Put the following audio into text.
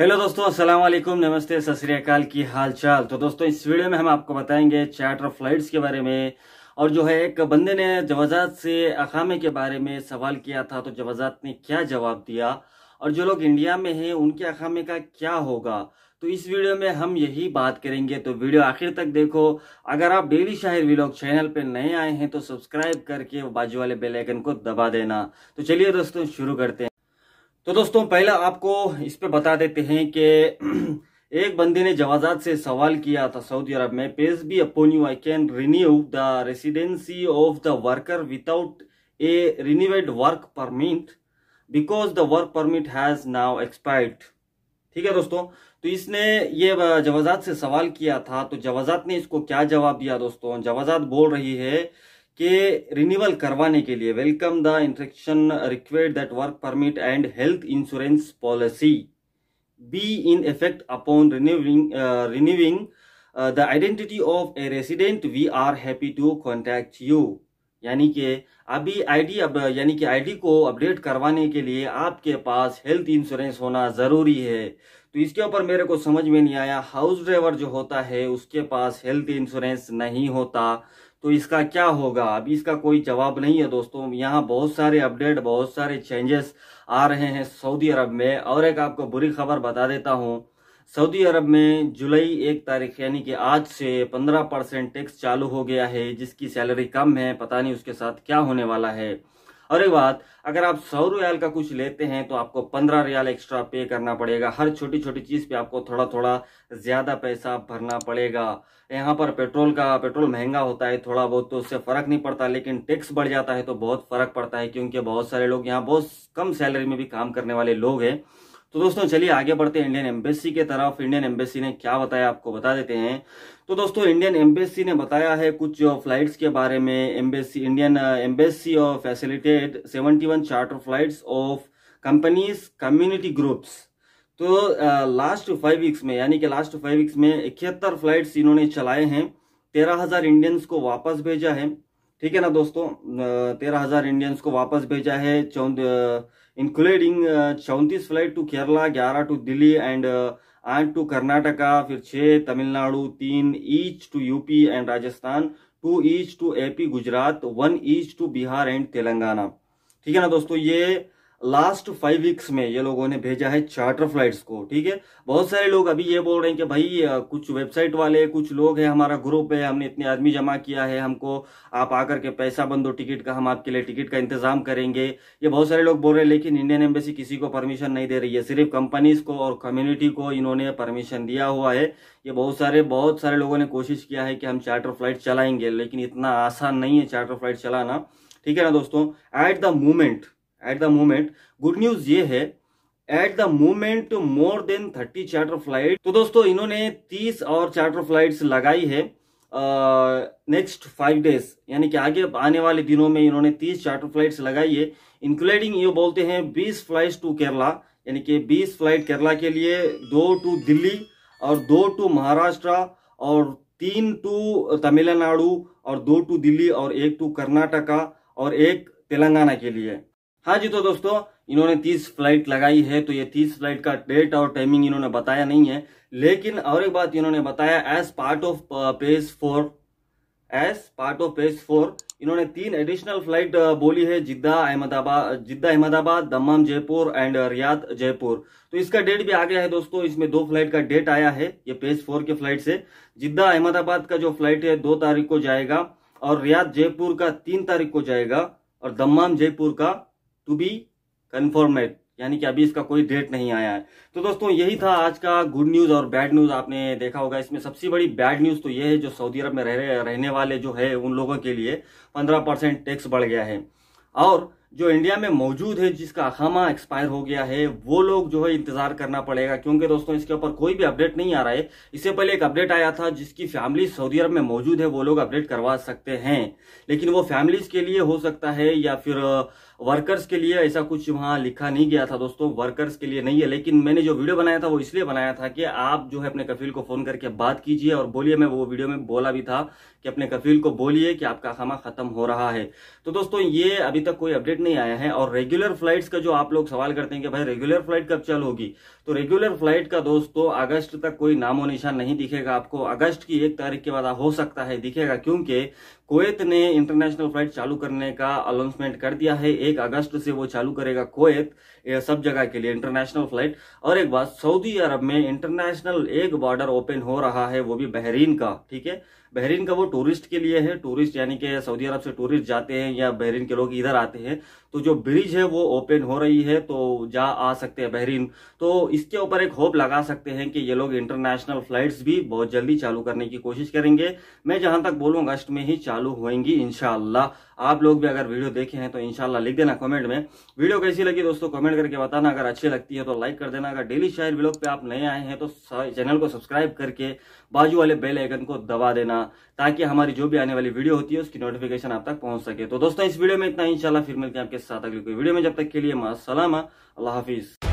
hello दोस्तों अस्सलाम वालेकुम नमस्ते सतरियाकाल की हाल चाल तो दोस्तों इस वीडियो में हम आपको बताएंगे चार्टर फ्लाइट्स के बारे में और जो है एक बंदे ने जवाजात से अकामे के बारे में सवाल किया था तो जवाजात ने क्या जवाब दिया और जो लोग इंडिया में हैं उनके अकामे का क्या होगा तो इस वीडियो में हम यही बात करेंगे तो वीडियो आखिर तक देखो अगर आप डेली शाहिर व्लॉग चैनल पर नए आए हैं तो सब्सक्राइब करके बाजू वाले बेलाइकन को दबा देना तो चलिए दोस्तों शुरू करते हैं तो दोस्तों पहला आपको इस पे बता देते हैं कि एक बंदे ने जवाजात से सवाल किया था सऊदी अरब में peace be upon you I can renew the residency of the worker without a renewed work permit because the work permit has now expired ठीक है दोस्तों तो इसने ये जवाजात से सवाल किया था तो जवाजात ने इसको क्या जवाब दिया दोस्तों जवाजात बोल रही है के रिन्यूअल करवाने के लिए welcome the instruction required that work permit and health insurance policy be in effect upon renewing renewing the identity of a resident we are happy to contact you यानी कि अभी आईडी अब यानी कि आईडी को अपडेट करवाने के लिए आपके पास हेल्थ इंश्योरेंस होना ज़रूरी है तो इसके ऊपर मेरे को समझ में नहीं आया हाउस ड्राइवर जो होता है उसके पास हेल्थ इंश्योरेंस नहीं होता तो इसका क्या होगा अभी इसका कोई जवाब नहीं है दोस्तों यहाँ बहुत सारे अपडेट बहुत सारे चेंजेस आ रहे हैं सऊदी अरब में और एक आपको बुरी खबर बता देता हूँ सऊदी अरब में जुलाई एक तारीख यानी कि आज से पंद्रह परसेंट टैक्स चालू हो गया है जिसकी सैलरी कम है पता नहीं उसके साथ क्या होने वाला है और एक बात अगर आप सौ रियाल का कुछ लेते हैं तो आपको पंद्रह रियाल एक्स्ट्रा पे करना पड़ेगा हर छोटी छोटी चीज़ पे आपको थोड़ा थोड़ा ज़्यादा पैसा भरना पड़ेगा यहाँ पर पेट्रोल का पेट्रोल महंगा होता है थोड़ा बहुत तो उससे फ़र्क नहीं पड़ता लेकिन टैक्स बढ़ जाता है तो बहुत फ़र्क पड़ता है क्योंकि बहुत सारे लोग यहाँ बहुत कम सैलरी में भी काम करने वाले लोग हैं तो दोस्तों चलिए आगे बढ़ते हैं इंडियन एम्बेसी के तरफ इंडियन एम्बेसी ने क्या बताया आपको बता देते हैं तो दोस्तों इंडियन एम्बेसी ने बताया है कुछ फ्लाइट्स के बारे में embassy Indian embassy of facilitate 71 charter flights of companies community groups तो लास्ट फाइव वीक्स में यानी कि लास्ट फाइव वीक्स में इकहत्तर फ्लाइट्स इन्होंने चलाए हैं तेरह हजार इंडियंस को वापस भेजा है ठीक है ना दोस्तों तेरह हजार इंडियंस को वापस भेजा है इंक्लूडिंग चौंतीस फ्लाइट टू केरला ग्यारह टू दिल्ली एंड आठ टू कर्नाटका फिर छह तमिलनाडु तीन each two UP and Rajasthan two each two AP Gujarat one each two Bihar and Telangana ठीक है ना दोस्तों ये लास्ट फाइव वीक्स में ये लोगों ने भेजा है चार्टर फ्लाइट्स को ठीक है बहुत सारे लोग अभी ये बोल रहे हैं कि भाई कुछ वेबसाइट वाले कुछ लोग हैं हमारा ग्रुप है हमने इतने आदमी जमा किया है हमको आप आकर के पैसा बंदो टिकट का हम आपके लिए टिकट का इंतजाम करेंगे ये बहुत सारे लोग बोल रहे हैं लेकिन इंडियन एम्बेसी किसी को परमिशन नहीं दे रही है सिर्फ कंपनीज को और कम्युनिटी को इन्होंने परमिशन दिया हुआ है ये बहुत सारे बहुत सारे लोगों ने कोशिश किया है कि हम चार्टर फ्लाइट चलाएंगे लेकिन इतना आसान नहीं है चार्टर फ्लाइट चलाना ठीक है ना दोस्तों at the moment at the moment good news ये है at the moment more than thirty charter flight तो दोस्तों इन्होंने तीस और चार्टर फ्लाइट्स लगाई है नेक्स्ट फाइव डेज यानी कि आगे आने वाले दिनों में इन्होंने तीस चार्टर फ्लाइट्स लगाई है इंक्लूडिंग ये बोलते हैं बीस फ्लाइट टू केरला यानी कि बीस फ्लाइट केरला के लिए दो टू दिल्ली और दो टू महाराष्ट्र और तीन टू तमिलनाडु और दो टू दिल्ली और एक टू कर्नाटका और एक तेलंगाना के लिए हाँ जी तो दोस्तों इन्होंने तीस फ्लाइट लगाई है तो ये तीस फ्लाइट का डेट और टाइमिंग इन्होंने बताया नहीं है लेकिन और एक बात इन्होंने बताया as part of page four as part of page four इन्होंने तीन एडिशनल फ्लाइट uh, बोली है Jeddah Ahmedabad Jeddah Ahmedabad Dammam Jaipur and uh, Riyadh Jaipur तो इसका डेट भी आ गया है दोस्तों इसमें दो फ्लाइट का डेट आया है ये पेज फोर के फ्लाइट से जिद्दा अहमदाबाद का जो फ्लाइट है दो तारीख को जाएगा और रियाद जयपुर का तीन तारीख को जाएगा और दमाम जयपुर का टू बी कन्फर्मेड यानी कि अभी इसका कोई डेट नहीं आया है तो दोस्तों यही था आज का गुड न्यूज और बैड न्यूज आपने देखा होगा इसमें सबसे बड़ी बैड न्यूज तो ये है जो सऊदी अरब में रह रहने वाले जो है उन लोगों के लिए पंद्रह परसेंट टैक्स बढ़ गया है और जो इंडिया में मौजूद है जिसका अखामा एक्सपायर हो गया है वो लोग जो है इंतजार करना पड़ेगा क्योंकि दोस्तों इसके ऊपर कोई भी अपडेट नहीं आ रहा है इससे पहले एक अपडेट आया था जिसकी फैमिली सऊदी अरब में मौजूद है वो लोग अपडेट करवा सकते हैं लेकिन वो फैमिलीज के लिए हो सकता है या फिर वर्कर्स के लिए ऐसा कुछ वहां लिखा नहीं गया था दोस्तों वर्कर्स के लिए नहीं है लेकिन मैंने जो वीडियो बनाया था वो इसलिए बनाया था कि आप जो है अपने कफील को फोन करके बात कीजिए और बोलिए मैं वो वीडियो में बोला भी था कि अपने कफील को बोलिए कि आपका खामा खत्म हो रहा है तो दोस्तों ये अभी तक कोई अपडेट नहीं आया है और रेगुलर फ्लाइट का जो आप लोग सवाल करते हैं कि भाई रेगुलर फ्लाइट कब चल होगी तो रेगुलर फ्लाइट का दोस्तों अगस्त तक कोई नामो निशान नहीं दिखेगा आपको अगस्त की एक तारीख के बाद हो सकता है दिखेगा क्योंकि कोयत ने इंटरनेशनल फ्लाइट चालू करने का अनाउंसमेंट कर दिया है एक अगस्त से वो चालू करेगा कोयत सब जगह के लिए इंटरनेशनल फ्लाइट और एक बात सऊदी अरब में इंटरनेशनल एक बॉर्डर ओपन हो रहा है वो भी बहरीन का ठीक है बहरीन का वो टूरिस्ट के लिए है टूरिस्ट यानी कि सऊदी अरब से टूरिस्ट जाते हैं या बहरीन के लोग इधर आते हैं तो जो ब्रिज है वो ओपन हो रही है तो जा आ सकते हैं बहरीन तो इसके ऊपर एक होप लगा सकते हैं कि ये लोग इंटरनेशनल फ्लाइट्स भी बहुत जल्दी चालू करने की कोशिश करेंगे मैं जहां तक बोलूँ अगस्त में ही चालू होएंगी इनशाला आप लोग भी अगर वीडियो देखे हैं तो इनशाला लिख देना कमेंट में वीडियो कैसी लगी दोस्तों कमेंट करके बताना अगर अच्छी लगती है तो लाइक कर देना अगर डेली शायर ब्लॉग पे आप नए आए हैं तो चैनल को सब्सक्राइब करके बाजू वाले बेल आइकन को दबा देना करना ताकि हमारी जो भी आने वाली वीडियो होती है उसकी नोटिफिकेशन आप तक पहुंच सके तो दोस्तों इस वीडियो में इतना इंशाल्लाह फिर मिलते हैं आपके साथ अगली कोई वीडियो में जब तक के लिए मा सलामा अल्लाह हाफिज